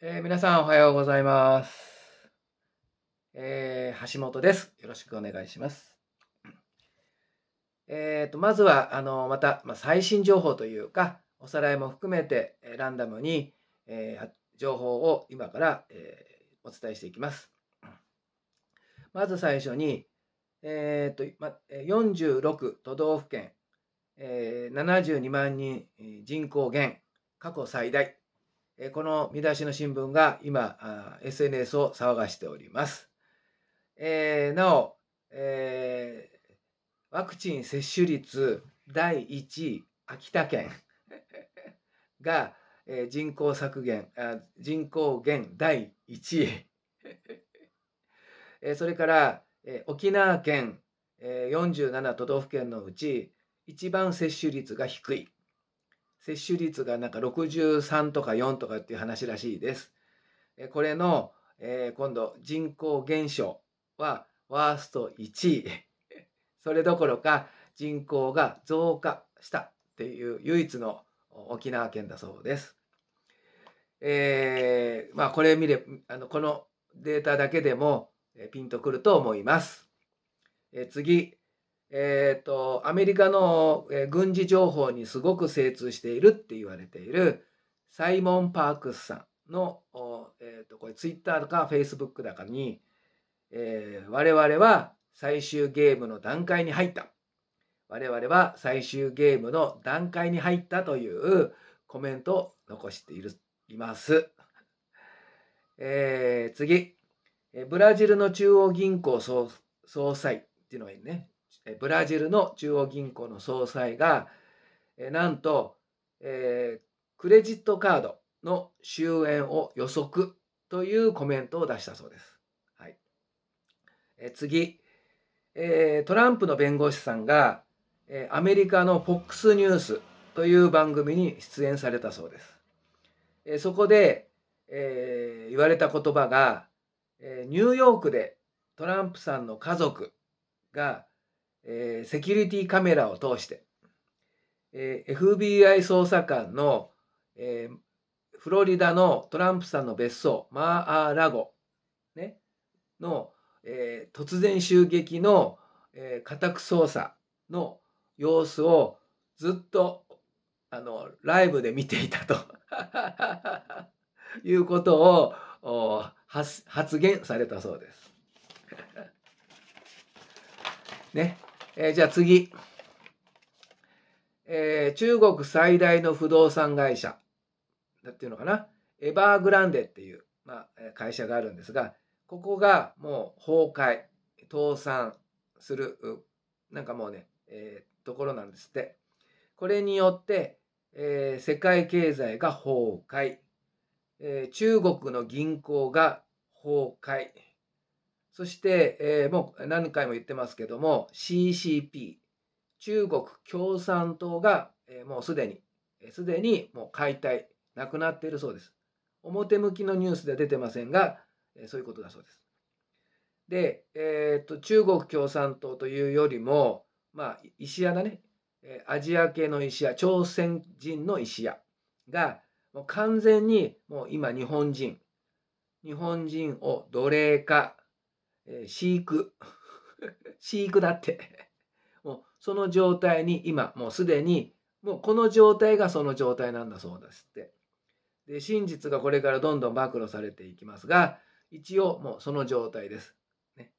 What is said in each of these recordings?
えー、皆さんおはようございます。えー、橋本です。よろしくお願いします。えっ、ー、と、まずは、あの、また、まあ、最新情報というか、おさらいも含めて、えランダムに、え情報を今から、えお伝えしていきます。まず最初に、えっ、と、ま、46都道府県、え72万人人口減、過去最大この見出しの新聞が今、SNS を騒がしております。えー、なお、えー、ワクチン接種率第1位、秋田県 が、え人口削減あ、人口減第1位。えそれから、え沖縄県、えー、47都道府県のうち、一番接種率が低い。接種率がなんか63とか4とかっていう話らしいです。これの、えー、今度人口減少はワースト1位。それどころか人口が増加したっていう唯一の沖縄県だそうです。えー、まあこれ見れ、あの、このデータだけでもピンとくると思います。えー、次、えっ、ー、と、アメリカの軍事情報にすごく精通しているって言われているサイモン・パークスさんの、えっ、ー、と、これツイッターとかフェイスブックだかに、えー、我々は最終ゲームの段階に入った。我々は最終ゲームの段階に入ったというコメントを残している、います。えー、次、ブラジルの中央銀行総裁っていうのがいいね、ブラジルの中央銀行の総裁がなんと、えー、クレジットカードの終焉を予測というコメントを出したそうです。はい、え次、えー、トランプの弁護士さんが、えアメリカの FOX ニュースという番組に出演されたそうです。えそこで、えー、言われた言葉が、えニューヨークでトランプさんの家族がえー、セキュリティカメラを通して、えー、FBI 捜査官の、えー、フロリダのトランプさんの別荘マー・アー・ラゴ、ね、の、えー、突然襲撃の、えー、家宅捜査の様子をずっとあのライブで見ていたと いうことを発言されたそうです。ね。えー、じゃあ次。えー、中国最大の不動産会社だっていうのかな。エバーグランデっていう、まあ、会社があるんですが、ここがもう崩壊、倒産する、なんかもうね、えー、ところなんですって。これによって、えー、世界経済が崩壊、えー、中国の銀行が崩壊、そして、えー、もう何回も言ってますけども CCP 中国共産党が、えー、もうすでにすでにもう解体なくなっているそうです表向きのニュースでは出てませんが、えー、そういうことだそうですで、えー、っと中国共産党というよりもまあ石屋だねアジア系の石屋朝鮮人の石屋がもう完全にもう今日本人日本人を奴隷化えー、飼育 飼育だって もうその状態に今もうすでにもうこの状態がその状態なんだそうですってで真実がこれからどんどん暴露されていきますが一応もうその状態です、ね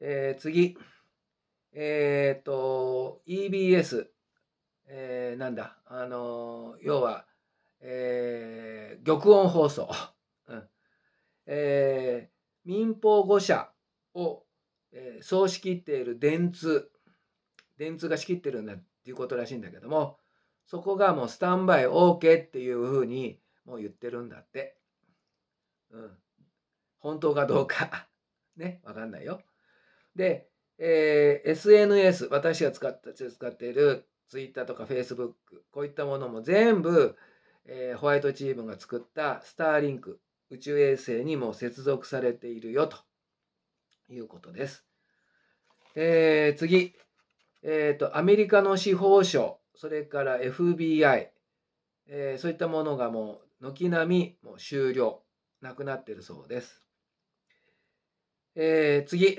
えー、次えっ、と EBS えー、なんだあのー、要は、えー、玉音放送、うんえー、民放5社を、えー、そう仕切っている電通電通が仕切ってるんだっていうことらしいんだけどもそこがもうスタンバイ OK っていうふうにもう言ってるんだって。うん。本当かどうか ね、わかんないよ。で、えー、SNS、私が使った使っている Twitter とか Facebook、こういったものも全部、えー、ホワイトチームが作ったスターリンク、宇宙衛星にも接続されているよということです。えー、次、えーと、アメリカの司法省、それから FBI、えー、そういったものがもう軒並みもう終了、なくなっているそうです。えー、次、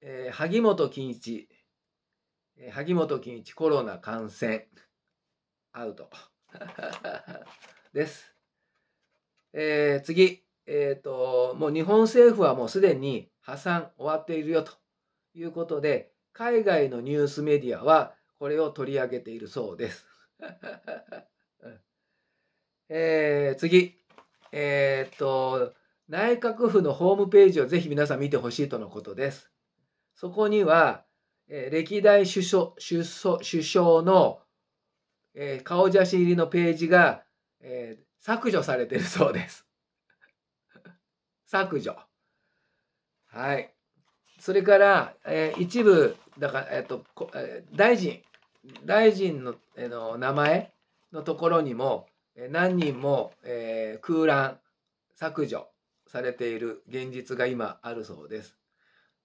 えー、萩本欽一、えー、萩本欽一コロナ感染、アウト です。えー、次、えっ、ー、と、もう日本政府はもうすでに破産終わっているよということで海外のニュースメディアはこれを取り上げているそうです。えー、次、えー、っと内閣府のホームページをぜひ皆さん見てほしいとのことです。そこには、えー、歴代首相首相首相の、えー、顔写真入りのページが、えー、削除されてるそうです。削除。はい。それから、えー、一部、だから、えっ、ー、と、えー、大臣、大臣の,、えー、の名前のところにも、えー、何人も、えー、空欄、削除されている現実が今あるそうです。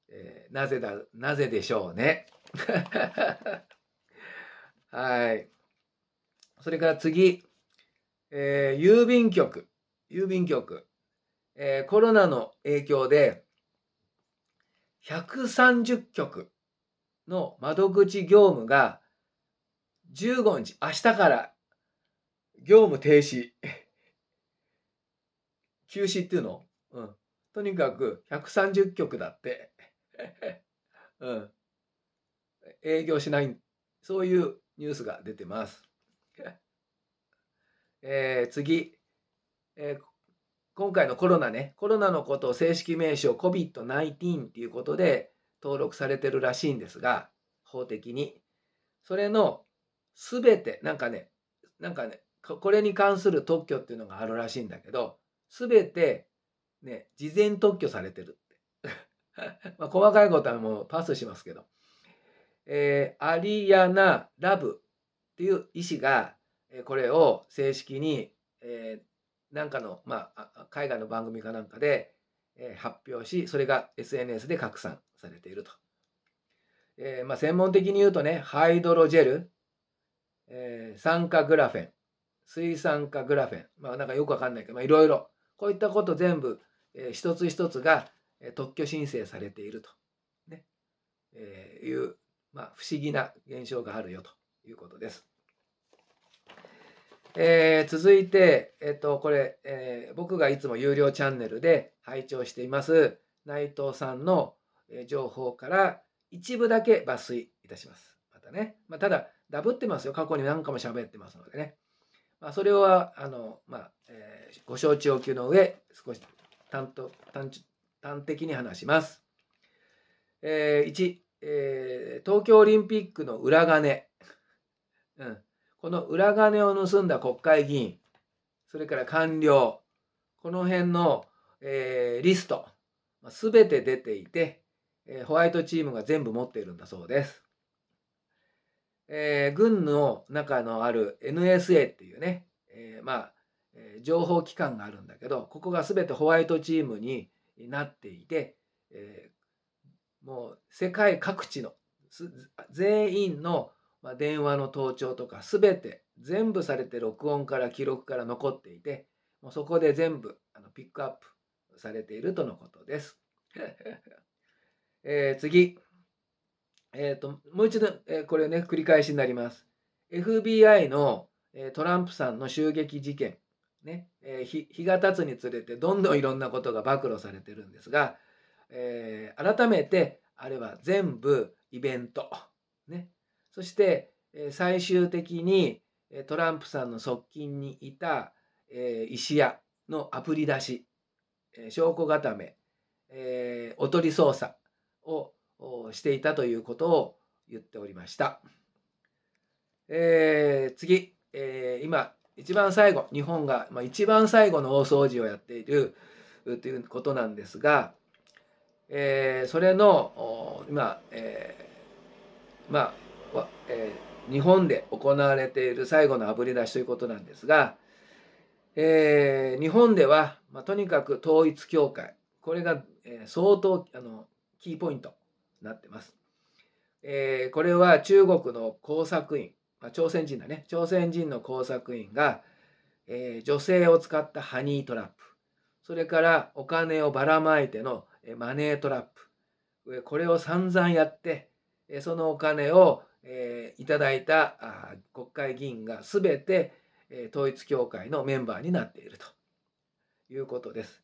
えー、なぜだ、なぜでしょうね。はい。それから次、えー、郵便局、郵便局、えー、コロナの影響で、130局の窓口業務が15日、明日から業務停止。休 止っていうのうん。とにかく130局だって。うん。営業しない、そういうニュースが出てます。えー、次。えー今回のコロナね、コロナのことを正式名称 COVID-19 っていうことで登録されてるらしいんですが、法的に。それのすべて、なんかね、なんかね、これに関する特許っていうのがあるらしいんだけど、すべて、ね、事前特許されてるって。まあ細かいことはもうパスしますけど。えー、アリアナ・ラブっていう医師が、えー、これを正式に、えー、なんかの、まあ、海外の番組かなんかで、えー、発表し、それが SNS で拡散されていると。えー、まあ、専門的に言うとね、ハイドロジェル、えー、酸化グラフェン、水酸化グラフェン、まあ、なんかよくわかんないけど、まいろいろ、こういったこと全部、えー、一つ一つが、えー、特許申請されていると、ねえー、いう、まあ、不思議な現象があるよということです。えー、続いて、えっと、これ、えー、僕がいつも有料チャンネルで拝聴しています、内藤さんの情報から一部だけ抜粋いたします。またね。まあ、ただ、ダブってますよ。過去に何回も喋ってますのでね。まあ、それは、あの、まあ、えー、ご承知おきの上、少し担当、端的に話します。えー、1、えー、東京オリンピックの裏金。うん。この裏金を盗んだ国会議員、それから官僚、この辺の、えー、リスト、すべて出ていて、えー、ホワイトチームが全部持っているんだそうです。えー、軍の中のある NSA っていうね、えー、まあ、えー、情報機関があるんだけど、ここが全てホワイトチームになっていて、えー、もう世界各地の全員のまあ、電話の盗聴とか全て全部されて録音から記録から残っていてもうそこで全部あのピックアップされているとのことです。え次、えーと、もう一度、えー、これね繰り返しになります。FBI の、えー、トランプさんの襲撃事件、ねえー、日日が経つにつれてどんどんいろんなことが暴露されてるんですが、えー、改めてあれは全部イベント、ね、そして最終的にトランプさんの側近にいた石屋のアプリ出し証拠固めおとり捜査をしていたということを言っておりました。えー、次、えー、今一番最後日本が、まあ、一番最後の大掃除をやっているということなんですが、えー、それの今、えー、まあえー、日本で行われている最後のあぶり出しということなんですが、えー、日本では、まあ、とにかく統一教会これが、えー、相当あのキーポイントになってます。えー、これは中国の工作員、まあ、朝鮮人だね朝鮮人の工作員が、え女性を使ったハニートラップそれからお金をばらまいてのマネートラップこれを散々やってそのお金をえいただいたあ国会議員が全て、え統一教会のメンバーになっているということです。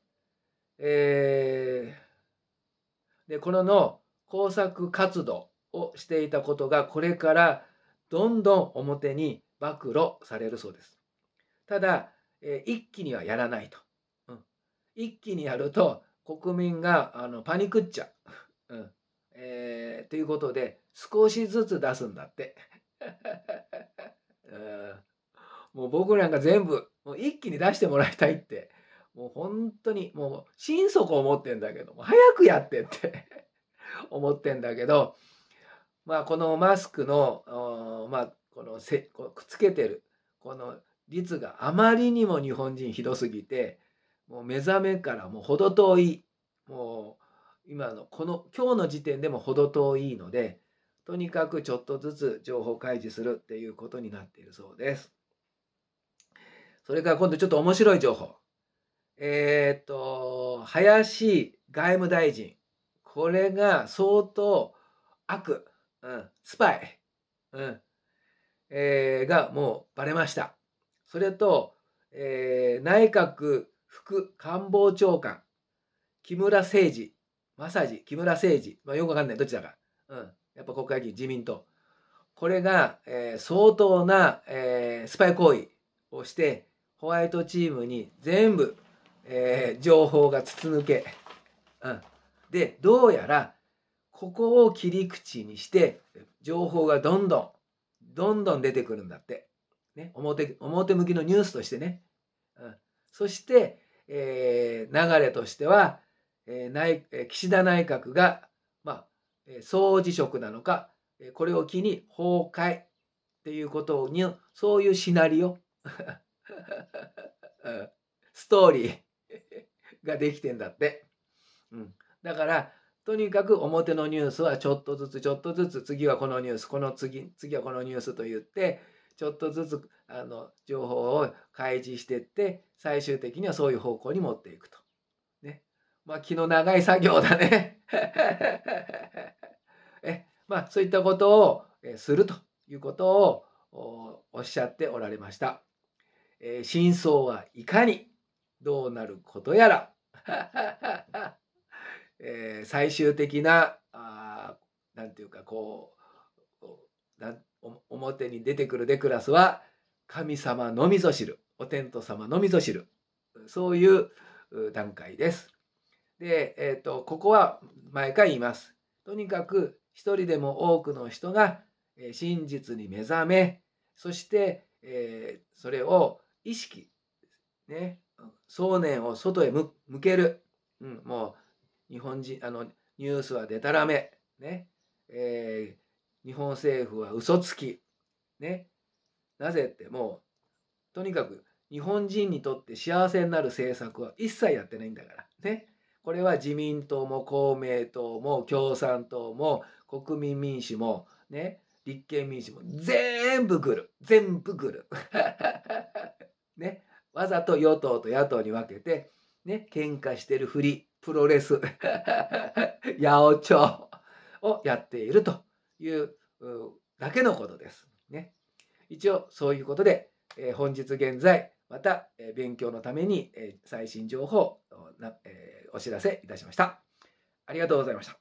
えでこのの工作活動をしていたことがこれからどんどん表に暴露されるそうです。ただ、え一気にはやらないと。うん、一気にやると国民があのパニクっちゃう。うんえー、ということで少しずつ出すんだって もう僕なんか全部もう一気に出してもらいたいってもう本当にもう心底思ってんだけども早くやってって 思ってんだけどまあこのマスクのまあこのせこくっつけてるこの率があまりにも日本人ひどすぎてもう目覚めからもう程遠いもう今のこの今日の時点でも程遠いのでとにかくちょっとずつ情報開示するっていうことになっているそうです。それから今度ちょっと面白い情報。えー、っと、林外務大臣。これが相当悪、うん、スパイ、うんえー、がもうバレました。それと、えー、内閣副官房長官、木村誠二ージ、木村誠治、まあ、よくわかんない、どっちだか。うん。やっぱ国会議員、自民党。これが、えー、相当な、えー、スパイ行為をして、ホワイトチームに全部、えー、情報が筒抜け。うん。で、どうやら、ここを切り口にして、情報がどんどん、どんどん出てくるんだって。ね、表表向きのニュースとしてね。うん、そして、えー、流れとしては、え内岸田内閣が、まあ、総辞職なのか、これを機に崩壊っていうことに、そういうシナリオ、ストーリー ができてんだって。うん、だから、とにかく表のニュースはちょっとずつちょっとずつ次はこのニュースこの次次はこのニュースと言ってちょっとずつあの情報を開示していって最終的にはそういう方向に持っていくと。まあ、気の長い作業だね。えまあ、そういったことをするということをおっしゃっておられました。えー、真相はいかにどうなることやら、えー、最終的な何て言うかこう表に出てくるデクラスは神様のみぞ知るお天道様のみぞ知るそういう段階です。で、えっ、ー、と、ここは毎回言います。とにかく一人でも多くの人が真実に目覚め、そして、えー、それを意識、ね、想念を外へ向ける。うん、もう日本人、あの、ニュースはでたらめ、ね、えー、日本政府は嘘つき、ね、なぜってもう、とにかく日本人にとって幸せになる政策は一切やってないんだから、ね。これは自民党も公明党も共産党も国民民主もね、立憲民主も全部来る。全部来る。ね、わざと与党と野党に分けて、ね、喧嘩してるふり、プロレス、八百長をやっているというだけのことです。ね、一応そういうことで、えー、本日現在、また、えー、勉強のために、えー、最新情報を、えーお知らせいたしました。ありがとうございました。